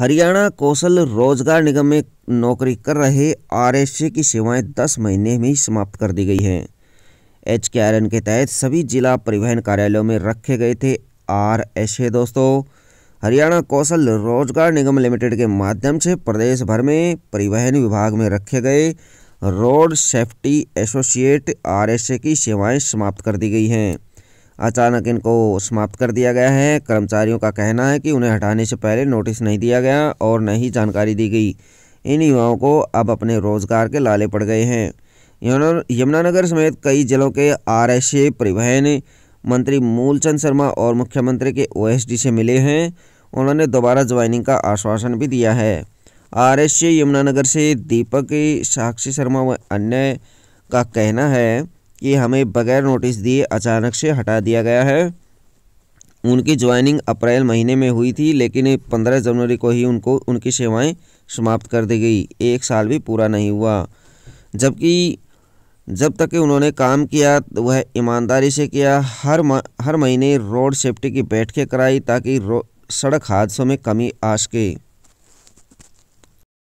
हरियाणा कौशल रोजगार निगम में नौकरी कर रहे आरएसए की सेवाएं 10 महीने में ही समाप्त कर दी गई हैं एच के आर एन के तहत सभी जिला परिवहन कार्यालयों में रखे गए थे आर एस ए दोस्तों हरियाणा कौशल रोजगार निगम लिमिटेड के माध्यम से प्रदेश भर में परिवहन विभाग में रखे गए road safety associate R S A की सेवाएं समाप्त कर दी गई हैं अचानक इनको समाप्त कर दिया गया है कर्मचारियों का कहना है कि उन्हें हटाने से पहले नोटिस नहीं दिया गया और न ही जानकारी दी गई इन युवाओं को अब अपने रोजगार के लाले पड़ गए हैं यमुनानगर समेत कई जिलों के आर एस परिवहन मंत्री मूलचंद शर्मा और मुख्यमंत्री के ओ से मिले हैं उन्होंने दोबारा ज्वाइनिंग का आश्वासन भी दिया है आर एस यमुनानगर से दीपक साक्षी शर्मा व अन्य का कहना है कि हमें बगैर नोटिस दिए अचानक से हटा दिया गया है उनकी ज्वाइनिंग अप्रैल महीने में हुई थी लेकिन पंद्रह जनवरी को ही उनको उनकी सेवाएं समाप्त कर दी गई एक साल भी पूरा नहीं हुआ जबकि जब तक कि उन्होंने काम किया तो वह ईमानदारी से किया हर म, हर महीने रोड सेफ्टी की बैठकें कराई ताकि सड़क हादसों में कमी आ सके